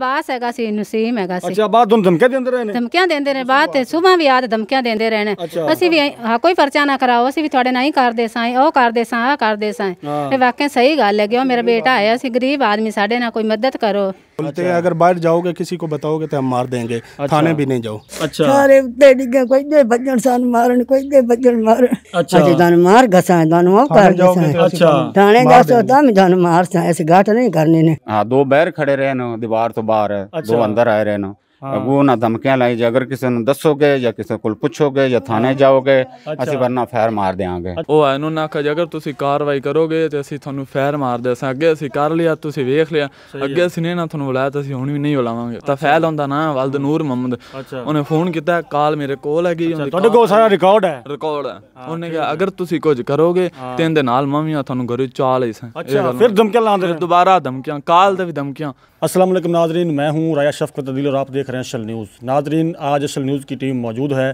ਬਾਸ ਹੈਗਾ ਸੀ ਨਸੀਮ ਹੈਗਾ ਸੀ ਅੱਛਾ ਬਾਅਦ ਤੁਹਾਨੂੰ ਧਮਕੀਆਂ ਦਿੰਦੇ ਰਹੇ ਨੇ ਧਮਕੀਆਂ ਦਿੰਦੇ ਨੇ ਬਾਅਦ ਤੇ ਸਵੇਰ ਵੀ ਆਦ ਧਮਕੀਆਂ ਦਿੰਦੇ ਰਹੇ ਨੇ ਅਸੀਂ ਵੀ ਹਾਂ ਕੋਈ ਪਰਚਾ ਨਾ ਕਰਾਓ ਅਸੀਂ ਵੀ ਤੁਹਾਡੇ ਨਾਲ ਹੀ ਕਰਦੇ ਸਾਂ ਉਹ ਕਰਦੇ ਸਾਂ ਆ ਕਰਦੇ ਸਾਂ ਇਹ ਵਾਕਿਆ ਸਹੀ ਗੱਲ ਹੈ ਕਿ ਉਹ ਮੇਰਾ ਬੇਟਾ ਆਇਆ ਸੀ ਗਰੀਬ ਆਦਮੀ ਸਾਡੇ ਨਾਲ ਕੋਈ ਮਦਦ ਕਰੋ बोलते अच्छा। हैं अगर बाहर जाओगे किसी को बताओगे तो हम मार देंगे अच्छा। थाने भी नहीं जाओ अच्छा सारे तेरी के कोई दे बच्चन सान मारन कोई दे बच्चन मारन अच्छा अजे दान मार घसा दान वो कर घसा अच्छा थाने जासो तम दान मार तो सा ऐसे गाठ नहीं करने ने हां दो बैर खड़े रहनो दीवार तो बाहर दो अच्छा। अंदर आए रहनो वो ਨਾ ਧਮਕੀਆਂ ਲਾਈ ਜੇ ਅਗਰ ਕਿਸੇ ਨੂੰ ਦੱਸੋਗੇ ਜਾਂ ਕਿਸੇ ਕੋਲ ਪੁੱਛੋਗੇ ਜਾਂ ਥਾਣੇ ਜਾਓਗੇ ਅਸੀਂ ਵਰਨਾ ਫੈਰ ਮਾਰ ਦੇਾਂਗੇ ਉਹ ਇਹਨੂੰ ਨਾ ਜੇ ਅਗਰ ਤੁਸੀਂ ਕਾਰਵਾਈ ਕਰੋਗੇ ਤੇ ਅਸੀਂ ਤੁਹਾਨੂੰ ਫੈਰ ਮਾਰ ਦੇਸਾਂ ਅੱਗੇ ਅਸੀਂ ਕਰ ਲਿਆ ਤੁਸੀਂ ਵੇਖ ਲਿਆ ਅੱਗੇ ਅਸੀਂ ਨੇ ਨਾ ਤੁਹਾਨੂੰ ਬੁਲਾਇਆ ਤਾਂ ਅਸੀਂ ਹੁਣ ਵੀ ਨਹੀਂ ਬੁਲਾਵਾਂਗੇ ਤਾਂ ਫੈਲ ਹੁੰਦਾ ਨਾ ਵਲਦ ਨੂਰ ਮੁਹੰਮਦ ਉਹਨੇ ਫੋਨ ਕੀਤਾ ਕਾਲ ਮੇਰੇ ਕੋਲ ਹੈਗੀ ਤੁਹਾਡੇ ਕੋਲ ਸਾਰਾ ਰਿਕਾਰਡ ਹੈ ਰਿਕਾਰਡ ਹੈ ਉਹਨੇ ਕਿਹਾ ਅਗਰ ਤੁਸੀਂ ਕੁਝ ਕਰੋਗੇ ਤਿੰਨ ਦੇ ਨਾਲ ਮਮੀਆਂ ਤੁਹਾਨੂੰ ਗਰੇ ਚਾਲ ਇਸ ਅੱਛਾ ਫਿਰ ਧਮਕੀਆਂ ਲਾਉਂਦੇ ਦੁਬਾਰਾ ਧਮਕੀਆਂ ਕਾਲ ਤੇ ਵੀ ਧਮਕੀਆਂ ਅਸਲਾਮੁਅਲੈਕਮ ਨਾਜ਼ਰੀਨ ਮੈਂ ਹੂੰ ਰਾਇਆ ਸ਼ਫਕਤ ਅਦਿਲ ਔਰ ਆਪ देख रहे हैं असल न्यूज़ नाजरीन आज असल न्यूज़ की टीम मौजूद है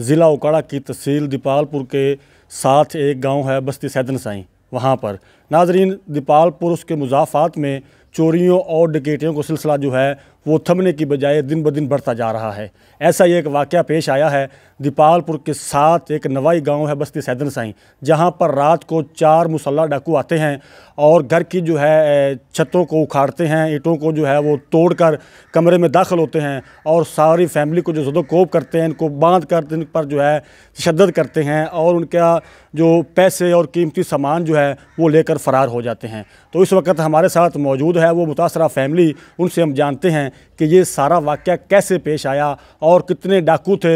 ज़िला उकाड़ा की तहसील दीपालपुर के साथ एक गांव है बस्ती सैदन साई वहाँ पर नाजरीन दीपालपुर उसके मुजाफात में चोरियों और डिकेटियों का सिलसिला जो है वो थमने की बजाय दिन ब दिन बढ़ता जा रहा है ऐसा ही एक वाक़ पेश आया है दीपालपुर के साथ एक नवाई गांव है बस्ती सैदन साई जहां पर रात को चार मुसल्ला डाकू आते हैं और घर की जो है छतों को उखाड़ते हैं ईंटों को जो है वो तोड़कर कमरे में दाखिल होते हैं और सारी फैमिली को जो जदोकोप करते हैं इनको बांध कर इन पर जो है तशद करते हैं और उनका जो पैसे और कीमती सामान जो है वो लेकर फ़रार हो जाते हैं तो इस वक्त हमारे साथ मौजूद है वो मुतासरा फैमिली उनसे हम जानते हैं हैं कि ये सारा वाक्य कैसे पेश आया और कितने डाकू थे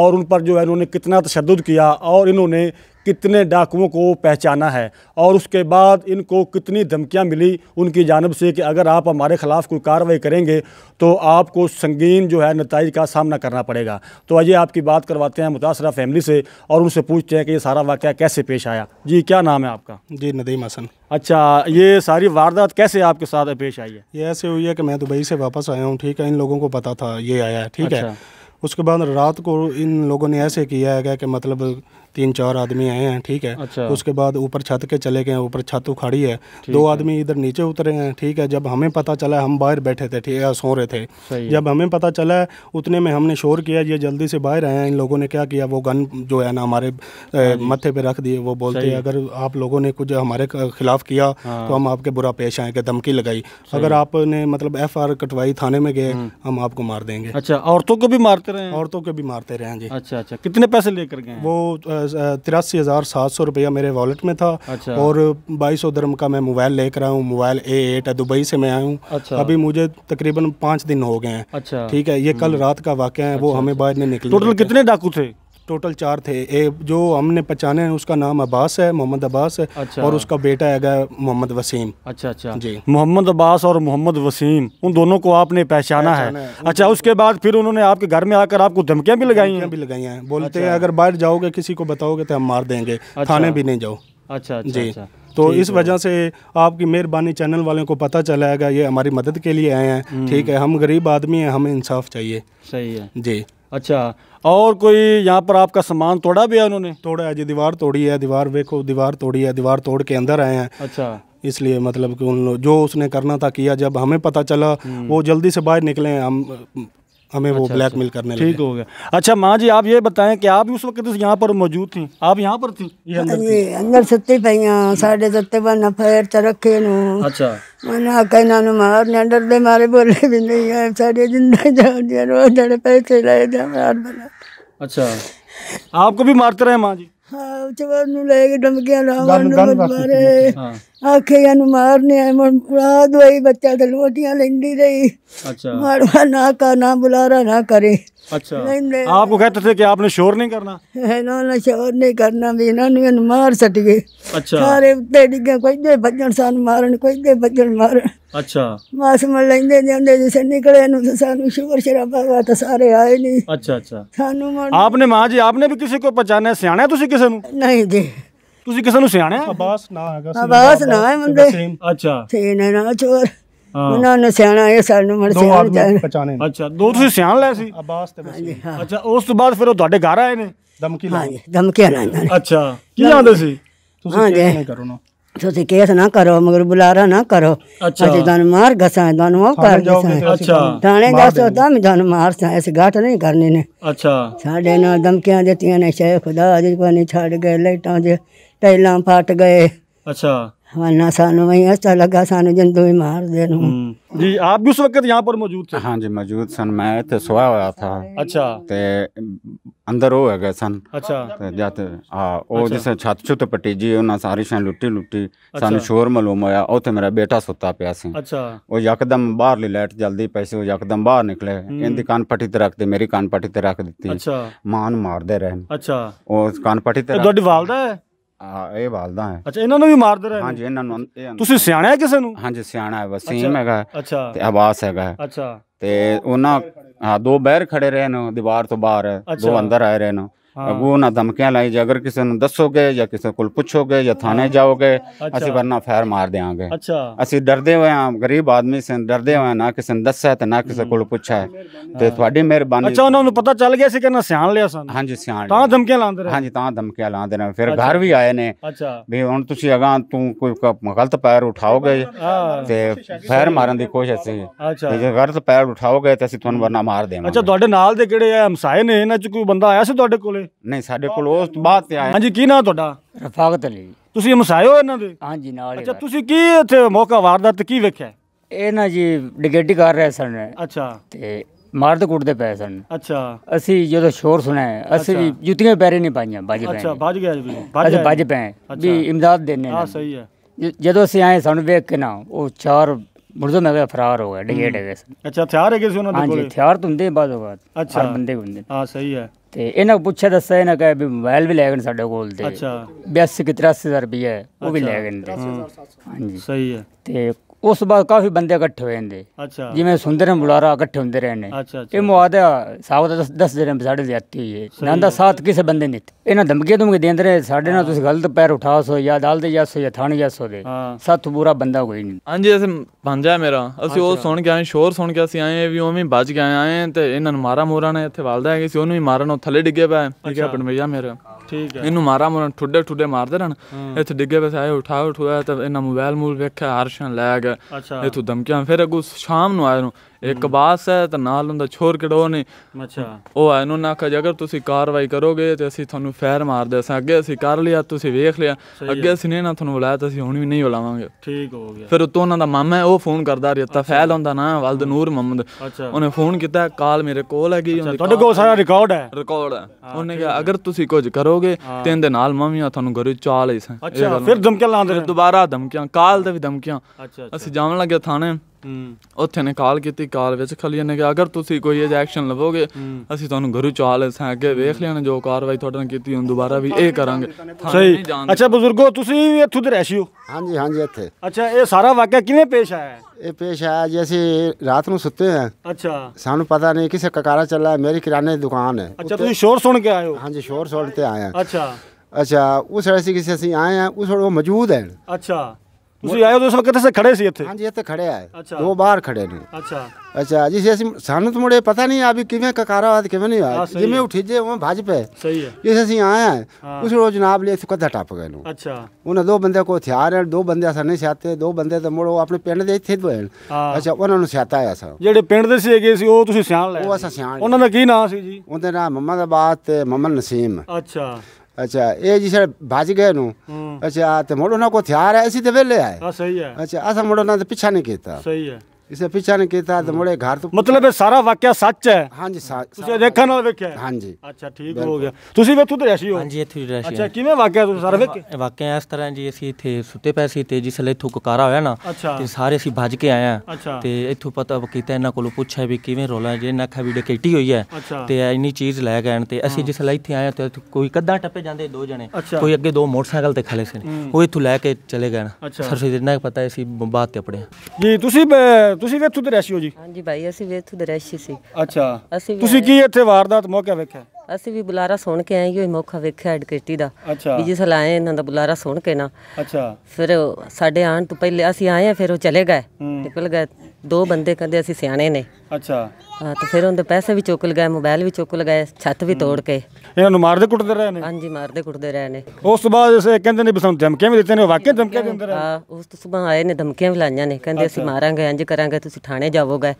और उन पर जो है इन्होंने कितना तशद किया और इन्होंने कितने डाकुओं को पहचाना है और उसके बाद इनको कितनी धमकियां मिली उनकी जानब से कि अगर आप हमारे ख़िलाफ़ कोई कार्रवाई करेंगे तो आपको संगीन जो है नतज का सामना करना पड़ेगा तो आइए आपकी बात करवाते हैं मुतासर फैमिली से और उनसे पूछते हैं कि ये सारा वाक़ कैसे पेश आया जी क्या नाम है आपका जी नदीम हसन अच्छा ये सारी वारदात कैसे आपके साथ पेश आई है ये ऐसे हुई है कि मैं दुबई से वापस आया हूँ ठीक है इन लोगों को पता था ये आया है ठीक है अच्छा। उसके बाद रात को इन लोगों ने ऐसे किया है कि मतलब तीन चार आदमी आए हैं ठीक है अच्छा। उसके बाद ऊपर छत के चले गए ऊपर छत उखाड़ी है दो आदमी इधर नीचे उतरे हैं ठीक है जब हमें पता चला हम बाहर बैठे थे ठीक है सो रहे थे जब हमें पता चला उतने में हमने शोर किया ये जल्दी से बाहर आए इन लोगों ने क्या किया वो गन जो है ना हमारे हाँ मत्थे पे रख दिए वो बोलते हैं अगर आप लोगों ने कुछ हमारे खिलाफ किया हाँ। तो हम आपके बुरा पेश आए के धमकी लगाई अगर आपने मतलब एफ कटवाई थाने में गए हम्म। हम आपको मार देंगे अच्छा औरतों को भी मारते रहे औरतों को भी मारते रहे जी अच्छा अच्छा कितने पैसे लेकर गए वो तिरासी हज़ार सात सौ रुपया मेरे वॉलेट में था अच्छा। और बाईस सौ दरम का मैं मोबाइल लेकर आया हूँ मोबाइल ए एट है दुबई से मैं आया हूँ अच्छा। अभी मुझे तकरीबन पाँच दिन हो गए हैं अच्छा ठीक है ये कल हम्म। रात का वाक़ है वो अच्छा, हमें बाद में निकले टोटल कितने डाकू थे टोटल चार थे ए, जो हमने पहचाने हैं उसका नाम अब्बास है मोहम्मद अब्बास है अच्छा। और उसका बेटा है मोहम्मद वसीम अच्छा अच्छा जी मोहम्मद अब्बास और मोहम्मद वसीम उन दोनों को आपने पहचाना है, अच्छा उसके बाद फिर उन्होंने आपके घर में आकर आपको धमकियाँ भी लगाई हैं भी लगाई हैं बोलते अच्छा। हैं अगर बाहर जाओगे किसी को बताओगे तो हम मार देंगे अच्छा। थाने भी नहीं जाओ अच्छा, अच्छा जी तो इस वजह से आपकी मेहरबानी चैनल वालों को पता चला है ये हमारी मदद के लिए आए हैं हम्म। ठीक है हम गरीब आदमी हैं हमें इंसाफ चाहिए सही है जी अच्छा और कोई यहाँ पर आपका सामान तोड़ा भी है उन्होंने तोड़ा है जी दीवार तोड़ी है दीवार देखो दीवार तोड़ी है दीवार तोड़ के अंदर आए हैं अच्छा इसलिए मतलब कि उन जो उसने करना था किया जब हमें पता चला हम्म। वो जल्दी से बाहर निकले हम हमें अच्छा, वो ब्लैकमेल अच्छा, करने ठीक हो गया अच्छा माँ जी आप ये बताएं कि आप उस वक्त यहाँ पर मौजूद थी आप यहाँ पर थी अंदर, हाँ सुती पाइया साढ़े सत्ते बन फिर च अच्छा ਮਨ ਕੇ ਨਾ ਨੂੰ ਮਾਰਨੇ ਡਰਦੇ ਮਾਰੇ ਬੋਲੇ ਵੀ ਨਹੀਂ ਆ ਸਾਡੇ ਜਿੰਦਾ ਜਾਂਦੇ ਰੋ ਜਿਹੜੇ ਪੈਸੇ ਲੈ ਜਾ ਮਾਰ ਬਣਾ ਆਪ ਕੋ ਵੀ ਮਾਰਤੇ ਰਹੇ ਮਾਂ ਜੀ ਹਾਂ ਚਵਰ ਨੂੰ ਲੈ ਕੇ ਡਮਕੀਆਂ ਲਾਉਣ ਨੂੰ ਮਾਰੇ ਹਾਂ ਆਖੇ ਇਹਨੂੰ ਮਾਰਨੇ ਆ ਪੁਰਾ ਦੋਈ ਬੱਚਾ ਤੇ ਲੋਟੀਆਂ ਲੈਂਦੀ ਰਹੀ ਅੱਛਾ ਮਾਰਵਾ ਨਾ ਕਾ ਨਾ ਬੁਲਾਰਾ ਨਾ ਕਰੇ अच्छा आपको कहते थे कि आपने शोर नहीं करना ना ना शोर नहीं करना भी ना ने मार सट गए अच्छा सारे उत्ते डिगे कोई दे भजन सान मारन कोई दे भजन मारन अच्छा मास मल लेंदे जांदे जैसे निकले नु तो सानू शोर शराबा हुआ तो सारे आए नहीं अच्छा अच्छा सानू मार आपने मां जी आपने भी किसी को पहचाना सियाना ਤੁਸੀਂ ਕਿਸੇ ਨੂੰ ਨਹੀਂ ਜੀ ਤੁਸੀਂ ਕਿਸੇ ਨੂੰ ਸਿਆਣਾ ਆਬਾਸ ਨਾ ਹੈਗਾ ਆਬਾਸ ਨਾ ਹੈ ਮੁੰਡੇ ਅੱਛਾ ਤੇ ਨਾ ਚੋਰ ਉਹਨਾਂ ਨੇ ਸਿਆਣਾ ਇਹ ਸਾਨੂੰ ਮੜ ਦੋ ਸਿਆਣ ਪਛਾਣੇ ਅੱਛਾ ਦੋ ਤੁਸੀਂ ਸਿਆਣ ਲੈ ਸੀ ਅਬਾਸ ਤੇ ਬਸ ਅੱਛਾ ਉਸ ਤੋਂ ਬਾਅਦ ਫਿਰ ਉਹ ਤੁਹਾਡੇ ਘਰ ਆਏ ਨੇ ਧਮਕੀ ਲਾ ਹਾਂਜੀ ਧਮਕੀਆਂ ਲਾਈਆਂ ਨੇ। ਅੱਛਾ ਕੀ ਆਂਦੇ ਸੀ ਤੁਸੀਂ ਕੀ ਨਹੀਂ ਕਰੋ ਨਾ ਤੁਸੀਂ ਕੇਸ ਨਾ ਕਰੋ ਮਗਰ ਬੁਲਾਰਾ ਨਾ ਕਰੋ ਅੱਛਾ। ਜੀ ਤੁਹਾਨੂੰ ਮਾਰ ਗਸਾਂ ਤੁਹਾਨੂੰ ਉਹ ਕਰ ਥਾਣੇ ਅੱਛਾ। ਥਾਣੇ ਮਾਰ ਦੱਸੋ ਤਾਂ ਮੈਂ ਤੁਹਾਨੂੰ ਮਾਰ ਸਾਂ ਇਸ ਗੱਟ ਨਹੀਂ ਕਰਨੀ ਨੇ ਅੱਛਾ ਸਾਡੇ ਨਾਲ ਧਮਕੀਆਂ ਦਿੱਤੀਆਂ ਨੇ ਸ਼ੇਖ ਖੁਦਾ ਅਜੇ ਪਾਣੀ ਛੱਡ ਗਏ ਲਾਈਟਾਂ ਜੇ ਟੈਲਾਂ ਫਟ ਗਏ ਅੱਛਾ वरना सानू वही अच्छा लगा सानू जंदू ही मार देनू हम्म। जी आप भी उस वक्त यहाँ पर मौजूद थे हाँ जी मौजूद सन मैं तो सोया हुआ था अच्छा ते अंदर हो गए सन अच्छा जाते हाँ ओ अच्छा। छत छुत पट्टी जी उन्हें सारी शायद लुट्टी लुट्टी अच्छा। सानू शोर मालूम होया ओ ते मेरा बेटा सुता पिया सी अच्छा वो यकदम बाहर ली लाइट जल्दी पैसे वो यकदम बाहर निकले हम्म। इनकी कान पट्टी रख दी मेरी कान पट्टी ते रख दी अच्छा मां मार दे रहे अच्छा ओ कान पट्टी ते ਤੁਹਾਡੀ ਆ ਇਹ ਬਾਲਦਾ ਹੈ ਅੱਛਾ ਇਹਨਾਂ ਨੂੰ ਵੀ ਮਾਰਦੇ ਰਹੇ ਹਾਂਜੀ ਇਹਨਾਂ ਨੂੰ ਤੁਸੀਂ ਸਿਆਣਾ ਹੈ ਕਿਸੇ ਨੂੰ ਹਾਂਜੀ ਸਿਆਣਾ ਹੈ ਵਸੀਮ ਹੈਗਾ ਅੱਛਾ ਤੇ ਆਵਾਸ ਹੈਗਾ ਅੱਛਾ ਤੇ ਉਹਨਾਂ ਹਾਂ ਦੋ ਬਹਿਰ ਖੜੇ ਰਹੇ ਨੇ ਦੀਵਾਰ ਤੋਂ ਬਾਹਰ ਦੋ ਅੰਦਰ ਆਏ ਰਹੇ ਨੇ हाँ। वो ना धमकियां लाई जे अगर किसी ने दसोगे या किसी को पूछोगे या थाने हाँ। जाओगे अच्छा। असि वरना फैर मार देंगे अच्छा असि डरदे हुए हैं गरीब आदमी से डरदे हुए ना किसी ने दसा है तो ना किसी को हम्म। पूछा है तो थोड़ी मेहरबानी अच्छा उन्होंने पता चल गया कि सियान लिया सन हां जी सियान ਤਾਂ ਧਮਕੀਆਂ ਲਾਉਂਦੇ ਰਹੇ ਹਾਂਜੀ ਤਾਂ ਧਮਕੀਆਂ ਲਾਉਂਦੇ ਰਹੇ ਫਿਰ ਘਰ ਵੀ ਆਏ ਨੇ ਅੱਛਾ ਵੀ ਹੁਣ ਤੁਸੀਂ ਅਗਾਂ ਤੂੰ ਕੋਈ ਗਲਤ ਪੈਰ ਉਠਾਓਗੇ ਤੇ ਫੈਰ ਮਾਰਨ ਦੀ ਕੋਸ਼ਿਸ਼ ਸੀ ਤੇ ਜੇ ਗਲਤ ਪੈਰ ਉਠਾਓਗੇ ਤਾਂ ਅਸੀਂ ਤੁਹਾਨੂੰ ਵਰਨਾ ਮਾਰ ਦੇਵਾਂਗੇ ਅੱਛਾ ਤੁਹਾਡੇ ਨਾਲ ਦੇ ਕਿਹੜੇ ਹਮਸਾਏ ਨੇ ਇਹਨਾਂ ਚ ਨਹੀਂ ਸਾਡੇ ਕੋਲ ਉਸ ਤੋਂ ਬਾਅਦ ਤੇ ਆਏ ਹਾਂਜੀ ਕੀ ਨਾਮ ਤੁਹਾਡਾ ਰਫਾਕਤ ਅਲੀ ਤੁਸੀਂ ਮਸਾਇਓ ਇਹਨਾਂ ਦੇ ਹਾਂਜੀ ਨਾਲ ਅੱਛਾ ਤੁਸੀਂ ਕੀ ਇੱਥੇ ਮੌਕਾ ਵਾਰਦਾਤ ਕੀ ਵੇਖਿਆ ਇਹ ਨਾ ਜੀ ਡਿਗੇਟੀ ਕਰ ਰਹੇ ਸਨ ਅੱਛਾ ਤੇ ਮਾਰਦ ਕੁੱਟਦੇ ਪਏ ਸਨ ਅੱਛਾ ਅਸੀਂ ਜਦੋਂ ਸ਼ੋਰ ਸੁਣਿਆ ਅਸੀਂ ਵੀ ਜੁੱਤੀਆਂ ਪੈਰੇ ਨਹੀਂ ਪਾਈਆਂ ਭੱਜ ਪਏ ਅੱਛਾ ਭੱਜ ਜੀ ਵੀ ਗਿਆ ਭੱਜ ਪਏ ਵੀ ਇਮਦਾਦ ਦੇਣੇ ਹਾਂ ਸਹੀ ਹੈ ਜਦੋਂ ਅਸੀਂ ਆਏ ਸਾਨੂੰ ਵੇਖ ਕੇ ਨਾ ਉਹ ਚਾਰ ਮੁਰਦੇ ਮਗਰ ਫਰਾਰ ਹੋ ਗਏ ਡਿਗੇਟ ਹੈਗੇ ਅੱਛਾ ਹਥਿਆਰ ਹੈਗੇ ਸੀ ਉਹਨਾਂ ਦੇ ਕੋਲ ਹਾਂਜੀ ਹਥਿਆਰ ਤੁੰਦੇ ਹੁੰਦੇ ਬਾਦ ਬਾਅਦ ਅੱਛਾ ਬੰਦੇ ਹੁੰਦੇ ਹਾਂ ਸਹੀ ਹੈ ਤੇ ਇਹਨਾਂ ਪੁੱਛਿਆ ਦੱਸਿਆ ਇਹਨਾਂ ਕਹੇ ਵੀ ਮੋਬਾਈਲ ਵੀ ਲੈ ਗਏ ਸਾਡੇ ਕੋਲ ਤੇ ਅੱਛਾ 82 83000 ਰੁਪਏ ਉਹ ਵੀ ਲੈ ਗਏ ਨੇ ਹਾਂਜੀ ਸਹੀ ਹੈ ਤੇ ਉਸ ਬਾਅਦ ਕਾਫੀ ਬੰਦੇ ਇਕੱਠੇ ਹੋਏ ਨੇ ਅੱਛਾ ਜਿਵੇਂ ਸੁੰਦਰ ਬੁਲਾਰਾ ਇਕੱਠੇ ਹੁੰਦੇ ਰਹੇ ਨੇ ਇਹ ਮੁਆਦਾ ਸਾਬਤ ਦਾ 10 ਰਹੇ ਸਾਡੇ ਜ਼ਿਆਦਤੀ ਹੋਈ ਹੈ ਇਹਨਾਂ ਦਾ ਸਾਥ ਕਿਸੇ ਬੰਦੇ ਨਹੀਂ ਇਹਨਾਂ ਧਮਕੀਆਂ ਧਮਕੀਆਂ ਦੇ ਰਹੇ ਸਾਡੇ ਨਾਲ ਤੁਸੀਂ ਗਲਤ ਪੈਰ ਉਠਾਓ ਸੋ ਜਾਂ ਅਦਾਲਤ ਜਾਂ ਸੋ ਜਾਂ ਥਾਣੇ ਜਾਂ ਸੋ ਦੇ ਸਾਥ ਬੁਰਾ ਬੰਦਾ ਕੋਈ ਨਹੀਂ ਹਾਂਜੀ ਅਸੀਂ ਭਾਂਜਾ ਮੇਰਾ ਅਸੀਂ ਉਹ ਸੁਣ ਕੇ ਆਏ ਸ਼ੋਰ ਸੁਣ ਕੇ ਅਸੀਂ ਆਏ ਵੀ ਉਵੇਂ ਬਚ ਗਏ ਆਏ ਤੇ ਇਹਨਾਂ ਨੂੰ ਮਾਰਾ ਮੋਰਾ ਨੇ ਇੱਥੇ ਵਾਲਦਾ ਹੈ ਸੀ ਉਹਨੂੰ ਵੀ ਮਾਰਨ ਉਹ ਥੱਲੇ ਡਿੱਗੇ ਪਿਆ ਠੀਕ ਹੈ ਪਣਵਈਆ ਮੇਰਾ ਠੀਕ ਹੈ ਇਹਨੂੰ ਮਾਰਾ ਮੋਰਾ ਠੁੱਡੇ ਠੁੱਡੇ ਮਾਰਦੇ ਰਹਿਣ ਇੱਥੇ ਡਿੱਗੇ ਪਿਆ ਆਏ ਉਠਾ ਉਠਾ ਤਾਂ ਇਹਨਾਂ ਮੋਬਾਈਲ ਮੂਲ ਵੇਖਿਆ ਹਰਸ਼ਨ ਲੈ ਗਿਆ ਹੈ ਇਥੋਂ ਧਮਕੀਆਂ ਫਿਰ ਅਗੂ ਸ਼ਾਮ ਨੂੰ ਆਇਆ ਨੂੰ ਇੱਕ ਬਾਸ ਹੈ ਤੇ ਨਾਲ ਹੁੰਦਾ ਛੋਰ ਕਿਡੋ ਨੇ ਅੱਛਾ ਉਹ ਆਇਆ ਨੂੰ ਨਾ ਕਿ ਅਗਰ ਤੁਸੀਂ ਕਾਰਵਾਈ ਕਰੋਗੇ ਤੇ ਅਸੀਂ ਤੁਹਾਨੂੰ ਫੈਰ ਮਾਰ ਦੇ ਅਸਾਂ ਅੱਗੇ ਅਸੀਂ ਕਰ ਲਿਆ ਤੁਸੀਂ ਵੇਖ ਲਿਆ ਅੱਗੇ ਅਸੀਂ ਨਹੀਂ ਨਾ ਤੁਹਾਨੂੰ ਬੁਲਾਇਆ ਤਾਂ ਅਸੀਂ ਹੁਣ ਵੀ ਨਹੀਂ ਬੁਲਾਵਾਂਗੇ ਠੀਕ ਹੋ ਗਿਆ ਫਿਰ ਉਤੋਂ ਉਹਨਾਂ ਦਾ ਮਾਮਾ ਉਹ ਫੋਨ ਕਰਦਾ ਰਿਹਾ ਤਾਂ ਫੈਲ ਹੁੰਦਾ ਨਾ ਵਲਦ ਨੂਰ ਮੁਹੰਮਦ ਉਹਨੇ ਫੋਨ ਕੀਤਾ ਕਾਲ ਮੇਰੇ ਕੋਲ ਹੈਗੀ ਤੁਹਾਡੇ ਕੋਲ ਸਾਰਾ ਰਿਕਾਰਡ ਹੈ ਰਿਕਾਰਡ ਹੈ ਉਹਨੇ ਕਿਹਾ ਅਗਰ ਤੁਸੀਂ ਕੁਝ ਕਰੋਗੇ ਤਿੰਨ ਦੇ ਨਾਲ ਮਾਮੀਆਂ ਤੁਹਾਨੂੰ ਘਰੇ ਚਾਲ ਇਸ ਅੱਛਾ ਫਿਰ ਧਮਕੀਆਂ ਲਾਉਂਦੇ ਦੁਬਾਰਾ ਧਮਕੀਆਂ ਕਾਲ ਦੇ ਵੀ ਧਮਕੀਆਂ ਅਸੀਂ ਜਾਣ ਲੱਗੇ ਥਾਣੇ ਉੱਥੇ ਨੇ ਕਾਲ ਕੀਤੀ ਕਾਲ ਵਿੱਚ ਖਲੀ ਨੇ ਕਿ ਅਗਰ ਤੁਸੀਂ ਕੋਈ ਐਕਸ਼ਨ ਲਵੋਗੇ ਅਸੀਂ ਤੁਹਾਨੂੰ ਗੁਰੂ ਚਾਲ ਸਾਂ ਅੱਗੇ ਵੇਖ ਲੈਣਾ ਜੋ ਕਾਰਵਾਈ ਤੁਹਾਡੇ ਨਾਲ ਕੀਤੀ ਹੁਣ ਦੁਬਾਰਾ ਵੀ ਇਹ ਕਰਾਂਗੇ ਸਹੀ ਅੱਛਾ ਬਜ਼ੁਰਗੋ ਤੁਸੀਂ ਵੀ ਇੱਥੋਂ ਦੇ ਰਹਿਸ਼ੀ ਹੋ ਹਾਂਜੀ ਹਾਂਜੀ ਇੱਥੇ ਅੱਛਾ ਇਹ ਸਾਰਾ ਵਾਕਿਆ ਕਿਵੇਂ ਪੇਸ਼ ਆਇਆ ਇਹ ਪੇਸ਼ ਆਇਆ ਜੀ ਅਸੀਂ ਰਾਤ ਨੂੰ ਸੁੱਤੇ ਹਾਂ ਅੱਛਾ ਸਾਨੂੰ ਪਤਾ ਨਹੀਂ ਕਿਸੇ ਕਕਾਰਾ ਚੱਲਾ ਮੇਰੀ ਕਿਰਾਨੇ ਦੀ ਦੁਕਾਨ ਹੈ ਅੱਛਾ ਤੁਸੀਂ ਸ਼ੋਰ ਸੁਣ ਕੇ ਆਏ ਹੋ ਹਾਂਜੀ ਸ਼ੋਰ ਸੁਣ ਤੇ ਆਏ ਆ ਅੱਛਾ ਅੱਛਾ ਉਸ ਵੇਲੇ ਕਿਸੇ ਅਸੀਂ ਆਏ ਆ ਉਸ ਵੇਲੇ ਉਹ ਮੌਜੂਦ ਹੈ ਅੱਛਾ ਤੁਸੀਂ ਆਏ ਉਸ ਵਕਤ ਅਸੀਂ ਖੜੇ ਸੀ ਇੱਥੇ ਹਾਂਜੀ ਇੱਥੇ ਖੜੇ ਆਏ ਦੋ ਬਾਹਰ ਖੜੇ ਨੇ ਅੱਛਾ ਅੱਛਾ ਜੀ ਅਸੀਂ ਸਾਨੂੰ ਤੁਮੜੇ ਪਤਾ ਨਹੀਂ ਆ ਵੀ ਕਿਵੇਂ ਕਕਾਰਾ ਆਦ ਕਿਵੇਂ ਨਹੀਂ ਆ ਜਿਵੇਂ ਉਠੀ ਜੇ ਉਹ ਭੱਜ ਪਏ ਸਹੀ ਹੈ ਜਿਸ ਅਸੀਂ ਆਏ ਆ ਉਸ ਰੋ ਜਨਾਬ ਲਈ ਅਸੀਂ ਕਦਾ ਟੱਪ ਗਏ ਨੂੰ ਅੱਛਾ ਉਹਨਾਂ ਦੋ ਬੰਦੇ ਕੋ ਹਥਿਆਰ ਹੈ ਦੋ ਬੰਦੇ ਸਨ ਨਹੀਂ ਸਿਆਤੇ ਦੋ ਬੰਦੇ ਤਾਂ ਮੋੜੋ ਆਪਣੇ ਪਿੰਡ ਦੇ ਇੱਥੇ ਦੋਏ ਅੱਛਾ ਉਹਨਾਂ ਨੂੰ ਸਿਆਤਾ ਆਇਆ ਸਾ ਜਿਹੜੇ ਪਿੰਡ ਦੇ ਸੀਗੇ ਸੀ ਉਹ ਤੁਸੀਂ ਸਿਆਣ ਲੈ ਉਹ ਅਸਾਂ ਸਿਆਣ ਉਹਨਾਂ ਦਾ ਕੀ ਨਾਮ ਸੀ ਜੀ ਉਹਦੇ ਨਾਮ ਮਮਾ ਆਬਾਦ ਤੇ ਮਮਨ ਨਸੀਮ ਅੱਛਾ ਅੱਛਾ ਇਹ ਜੀ ਸਾਡੇ ਭੱਜ ਗਏ ਨੂੰ ਅੱਛਾ ਤੇ ਮੋੜੋ ਨਾ ਕੋ ਥਿਆਰ ਐ ਅਸੀਂ ਤੇ ਵੇਲੇ ਆਏ ਹਾਂ ਸਹੀ ਹੈ ਅੱਛਾ ਅਸਾਂ ਮੋੜੋ ਨਾ ਤੇ ਪਿੱਛਾ ਨਹੀਂ ਕੀਤਾ ਸਹੀ ਹੈ ਇਸੇ ਪਿੱਛਾ ਨੇ ਕੀਤਾ ਤੇ ਮੁੜੇ ਘਰ ਤੋਂ ਮਤਲਬ ਇਹ ਸਾਰਾ ਵਾਕਿਆ ਸੱਚ ਹੈ ਹਾਂਜੀ ਸੱਚ ਤੁਸੀਂ ਦੇਖਣ ਨਾਲ ਵੇਖਿਆ ਹਾਂਜੀ ਅੱਛਾ ਠੀਕ ਹੋ ਗਿਆ ਤੁਸੀਂ ਇੱਥੇ ਤੇ ਰਹਿਸ਼ੀ ਹੋ ਹਾਂਜੀ ਇੱਥੇ ਰਹਿਸ਼ੀ ਅੱਛਾ ਕਿਵੇਂ ਵਾਕਿਆ ਤੁਸੀਂ ਸਾਰਾ ਵੇਖ ਵਾਕਿਆ ਇਸ ਤਰ੍ਹਾਂ ਜੀ ਅਸੀਂ ਇੱਥੇ ਸੁੱਤੇ ਪਏ ਸੀ ਤੇ ਜਿਸ ਲਈ ਇੱਥੋਂ ਕਕਾਰਾ ਹੋਇਆ ਨਾ ਤੇ ਸਾਰੇ ਅਸੀਂ ਭੱਜ ਕੇ ਆਏ ਆ ਤੇ ਇੱਥੋਂ ਪਤਾ ਕੀਤਾ ਇਹਨਾਂ ਕੋਲੋਂ ਪੁੱਛਿਆ ਵੀ ਕਿਵੇਂ ਰੋਲਾ ਜੇ ਇਹਨਾਂ ਖਾ ਵੀ ਡਕੇਟੀ ਹੋਈ ਹੈ ਤੇ ਇੰਨੀ ਚੀਜ਼ ਲੈ ਗਏ ਤੇ ਅਸੀਂ ਜਿਸ ਲਈ ਇੱਥੇ ਆਏ ਤੇ ਕੋਈ ਕੱਦਾਂ ਟੱਪੇ ਜਾਂਦੇ ਦੋ ਜਣੇ ਕੋਈ ਅੱਗੇ ਦੋ ਮੋਟਰਸਾਈਕਲ ਤੇ ਖਲੇ ਸੀ ਉਹ ਇੱਥੋਂ ਲੈ ਕੇ ਚਲੇ ਗਏ ਸਰ ਸੀ ਜਿੰਨਾ ਪਤਾ ਸੀ ਬੰਬਾਤ ਤੇ ਆਪਣੇ ਜੀ ਤੁਸੀਂ ਤੁਸੀਂ ਵੀ ਇੱਥੋਂ ਦੇ ਰਹਿਸ਼ੀ ਹੋ ਜੀ ਹਾਂਜੀ ਭਾਈ ਅਸੀਂ ਵੀ ਇੱਥੋਂ ਦੇ ਰਹਿਸ਼ੀ ਸੀ ਅੱਛਾ ਅਸੀਂ ਵੀ ਤੁਸੀਂ ਕੀ ਇੱਥੇ ਵਾਰਦਾਤ ਮੌਕਾ ਵੇਖਿਆ ਅਸੀਂ ਵੀ ਬੁਲਾਰਾ ਸੁਣ ਕੇ ਆਏ ਹੋਏ ਮੌਕਾ ਵੇਖਿਆ ਐਡਕੇਟੀ ਦਾ ਵੀ ਜਿਸ ਲਾਏ ਇਹਨਾਂ ਦਾ ਬੁਲਾਰਾ ਸੁਣ ਕੇ ਨਾ ਅੱਛਾ ਫਿਰ ਸਾਡੇ ਆਣ ਤੋਂ ਪਹਿਲੇ ਅਸੀਂ ਆਏ ਆ ਫਿਰ ਉਹ ਚਲੇ ਗਏ ਨਿਕਲ ਗਏ ਦੋ ਬੰਦੇ ਕਹਿੰਦੇ ਅਸੀਂ ਸਿਆਣੇ ਨੇ ਅੱਛਾ ਹਾਂ ਤੇ ਫਿਰ ਉਹਦੇ ਪੈਸੇ ਵੀ ਚੁੱਕ ਲਗਾਏ ਮੋਬਾਈਲ ਵੀ ਚੁੱਕ ਲਗਾਏ ਛੱਤ ਵੀ ਤੋੜ ਕੇ ਇਹਨਾਂ ਨੂੰ ਮਾਰਦੇ ਕੁੱਟਦੇ ਰਹੇ ਨੇ ਹਾਂਜੀ ਮਾਰਦੇ ਕੁੱਟਦੇ ਰਹੇ ਨੇ ਉਸ ਤੋਂ ਬਾਅਦ ਜਿਵੇਂ ਕਹਿੰਦੇ ਨੇ ਵੀ ਸਾਨੂੰ ਧਮਕੀਆਂ ਵੀ ਦਿੱਤੀਆਂ ਨੇ ਵਾਕਿਆ ਧਮਕੀਆਂ ਦਿੰਦੇ ਰਹੇ ਹਾਂ ਉਸ ਤੋਂ ਸਵੇਰ ਆਏ ਨੇ ਧਮਕੀਆਂ ਵੀ ਲਾਈਆਂ ਨੇ ਕਹਿੰਦੇ ਅਸੀਂ ਮਾਰਾਂਗੇ ਇੰਜ ਕਰਾਂਗੇ ਤੁਸੀਂ ਥਾਣੇ ਜਾਵੋਗੇ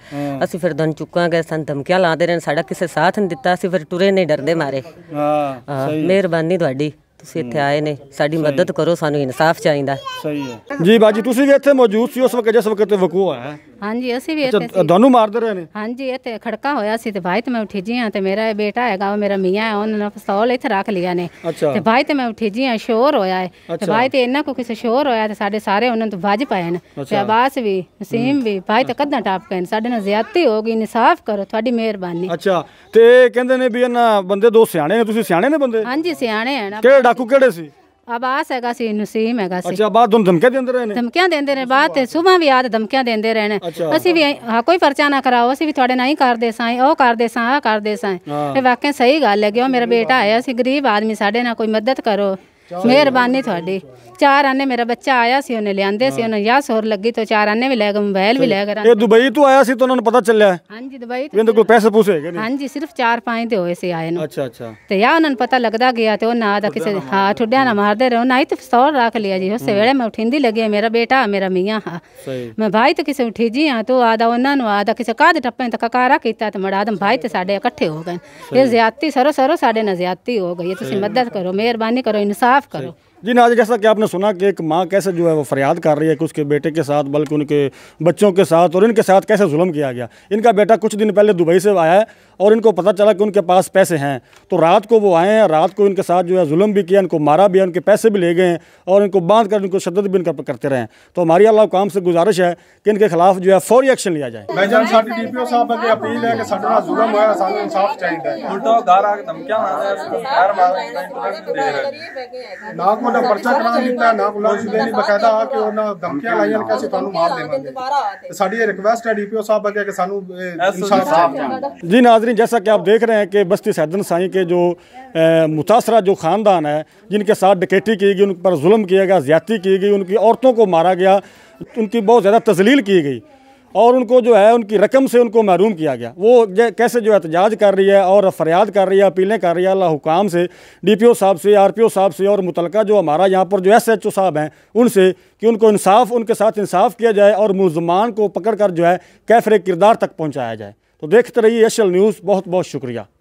ਅਸੀਂ ਫਿਰ ਦਨ ਚੁੱਕਾਂਗੇ ਸਾਨੂੰ ਧਮਕੀਆਂ ਲਾਉਂਦੇ ਰਹੇ ਸਾਡਾ ਕਿਸੇ ਸਾਥ ਨਹੀਂ ਦਿੱਤਾ ਅਸੀਂ ਫਿਰ ਟੁਰੇ ਨਹੀਂ ਡਰਦੇ ਮਾਰੇ ਹਾਂ ਮਿਹਰਬਾਨੀ ਤੁਹਾਡੀ ਤੁਸੀਂ ਇੱਥੇ ਆਏ ਨੇ ਸਾਡੀ ਮਦਦ ਕਰੋ ਸਾਨੂੰ ਇਨਸਾਫ ਚਾਹੀਦਾ ਸਹੀ ਹੈ ਜੀ ਬਾਜੀ ਤੁਸੀਂ ਵੀ ਇੱਥੇ ਮੌਜੂਦ ਸੀ ਉਸ ਵਕਤ ਜਿਸ ਵਕਤ ਤੇ ਵਕੂ ਆਇਆ ਹਾਂਜੀ ਅਸੀਂ ਵੀ ਇੱਥੇ ਸੀ ਦੋਨੋਂ ਮਾਰਦੇ ਰਹੇ ਨੇ ਹਾਂਜੀ ਇੱਥੇ ਖੜਕਾ ਹੋਇਆ ਸੀ ਤੇ ਭਾਈ ਤੇ ਮੈਂ ਉੱਠੀ ਜੀ ਆ ਤੇ ਮੇਰਾ ਇਹ ਬੇਟਾ ਹੈਗਾ ਉਹ ਮੇਰਾ ਮੀਆਂ ਹੈ ਉਹਨਾਂ ਨੇ ਪਿਸਤੌਲ ਇੱਥੇ ਰੱਖ ਲਿਆ ਨੇ ਤੇ ਭਾਈ ਤੇ ਮੈਂ ਉੱਠੀ ਜੀ ਆ ਸ਼ੋਰ ਹੋਇਆ ਹੈ ਤੇ ਭਾਈ ਤੇ ਇਹਨਾਂ ਕੋ ਕਿਸੇ ਸ਼ੋਰ ਹੋਇਆ ਤੇ ਸਾਡੇ ਸਾਰੇ ਉਹਨਾਂ ਤੋਂ ਵੱਜ ਪਏ ਨੇ ਤੇ ਆਵਾਜ਼ ਵੀ ਨਸੀਮ ਵੀ ਭਾਈ ਤੇ ਕਦਾਂ ਟਾਪ ਕੇ ਸਾਡੇ ਨਾਲ ਜ਼ਿਆਦਤੀ ਹੋ ਗਈ ਇਨਸਾਫ ਕਰੋ ਤੁਹਾਡੀ ਮਿਹਰਬਾਨੀ ਅੱਛਾ ਤੇ ਕਹਿੰਦੇ ਨੇ ਵੀ ਇਹਨਾਂ ਬੰਦੇ ਦੋ ਸਿਆਣੇ ਨੇ ਤੁਸੀਂ ਸਿਆਣੇ ਨੇ ਬੰਦੇ ਹਾਂਜੀ ਸਿਆਣੇ ਹਨ ਕਿਹੜਾ ਡਾਕੂ ਕਿਹੜੇ ਸੀ ਆਬਾਸ ਹੈਗਾ ਸੀ ਨਸੀਮ ਹੈਗਾ ਸੀ ਅੱਛਾ ਬਾਦ ਤੁਹਾਨੂੰ ਧਮਕੀਆਂ ਦਿੰਦੇ ਰਹੇ ਨੇ ਧਮਕੀਆਂ ਦਿੰਦੇ ਨੇ ਬਾਅਦ ਤੇ ਸਵੇਰ ਵੀ ਆਦ ਧਮਕੀਆਂ ਦਿੰਦੇ ਰਹੇ ਨੇ ਅਸੀਂ ਵੀ ਹਾਂ ਕੋਈ ਪਰਚਾ ਨਾ ਕਰਾਓ ਅਸੀਂ ਵੀ ਤੁਹਾਡੇ ਨਾਲ ਹੀ ਕਰਦੇ ਸਾਂ ਉਹ ਕਰਦੇ ਸਾਂ ਆ ਕਰਦੇ ਸਾਂ ਇਹ ਵਾਕਿਆ ਸਹੀ ਗੱਲ ਹੈ ਕਿ ਉਹ ਮੇਰਾ ਬੇਟਾ ਆਇਆ ਸੀ ਗਰੀਬ ਆਦਮੀ ਸਾਡੇ ਨਾਲ ਕੋਈ ਮਦਦ ਕਰੋ ਮਿਹਰਬਾਨੀ ਤੁਹਾਡੀ ਚਾਰ ਆਨੇ ਮੇਰਾ ਬੱਚਾ ਆਇਆ ਸੀ ਉਹਨੇ ਲਿਆਂਦੇ ਸੀ ਉਹਨੇ ਯਾ ਸੋਰ ਲੱਗੀ ਤੋ ਚਾਰ ਆਨੇ ਵੀ ਲੈ ਗਏ ਮੋਬਾਈਲ ਵੀ ਲੈ ਗਏ ਇਹ ਦੁਬਈ ਤੋਂ ਆਇਆ ਸੀ ਤੋ ਉਹਨਾਂ ਨੂੰ ਪਤਾ ਚੱਲਿਆ ਹਾਂਜੀ ਦੁਬਈ ਤੋਂ ਇਹਦੇ ਕੋਲ ਪੈਸੇ ਪੂਸੇ ਹੈਗੇ ਨੇ ਹਾਂਜੀ ਸਿਰਫ ਚਾਰ ਪੰਜ ਦੇ ਹੋਏ ਸੀ ਆਏ ਨੂੰ ਅੱਛਾ ਅੱਛਾ ਤੇ ਯਾ ਉਹਨਾਂ ਨੂੰ ਪਤਾ ਲੱਗਦਾ ਗਿਆ ਤੇ ਉਹ ਨਾ ਦਾ ਕਿਸੇ ਹਾਂ ਠੁੱਡਿਆ ਨਾ ਮਾਰਦੇ ਰਹੋ ਨਾ ਹੀ ਤੇ ਸੌਰ ਰੱਖ ਲਿਆ ਜੀ ਉਸੇ ਵੇਲੇ ਮੈਂ ਉਠਿੰਦੀ ਲੱਗੀ ਮੇਰਾ ਬੇਟਾ ਮੇਰਾ ਮੀਆਂ ਹਾਂ ਮੈਂ ਭਾਈ ਤੇ ਕਿਸੇ ਉਠੀ ਜੀ ਹਾਂ ਤੋ ਆਦਾ ਉਹਨਾਂ ਨੂੰ ਆਦਾ ਕਿਸੇ ਕਾਦ ਟੱਪੇ ਤੱਕ ਕਾਰਾ ਕੀਤਾ ਤੇ ਮੜਾ ਆਦਮ ਭਾਈ ਤੇ ਸਾਡੇ ਇਕੱਠੇ ਹੋ ਗਏ ਇਹ ਜ਼ਿਆਦਤੀ ਸਰੋ ਸਰੋ ਸਾਡੇ ਨਾਲ ਜ਼ਿਆਦਤੀ ਹੋ ਗਈ ਤੁਸੀਂ ਮਦਦ ਕਰੋ ਮਿਹਰਬਾਨੀ ਕਰੋ ਇਨਸਾਫ साफ करो जी नाज जैसा कि आपने सुना कि एक माँ कैसे जो है वो फरियाद कर रही है कि उसके बेटे के साथ बल्कि उनके बच्चों के साथ और इनके साथ कैसे जुल्म किया गया इनका बेटा कुछ दिन पहले दुबई से आया है और इनको पता चला कि उनके पास पैसे हैं तो रात को वो आए हैं रात को इनके साथ जो है जुल्म भी किया इनको मारा भी है उनके पैसे भी ले गए और इनको बांध कर इनको शदत भी इनका करते रहे तो हमारी अल्लाह काम से गुजारिश है कि इनके खिलाफ जो है फौरी एक्शन लिया जाए जी साडी नाजरीन जैसा कि आप देख रहे हैं कि बस्ती सैदन साई के जो मुतासरा जो ख़ानदान है जिनके साथ डकेटी की गई उन पर म किया गया ज्यादती की गई उनकी औरतों को मारा गया उनकी बहुत ज़्यादा तजलील की गई और उनको जो है उनकी रकम से उनको महरूम किया गया वो कैसे जो एहतजाज कर रही है और फरियाद कर रही है अपीलें कर रही है अल्लाह हुकाम से डी पी ओ साहब से आर पी ओ साहब से और मुतलका जो हमारा यहाँ पर जो एस एच ओ साहब हैं उनसे कि उनको इंसाफ उनके साथ इंसाफ किया जाए और मुलजमान को पकड़ कर जो है कैफरे किरदार तक पहुँचाया जाए तो देखते रहिए एशियल न्यूज़ बहुत बहुत शुक्रिया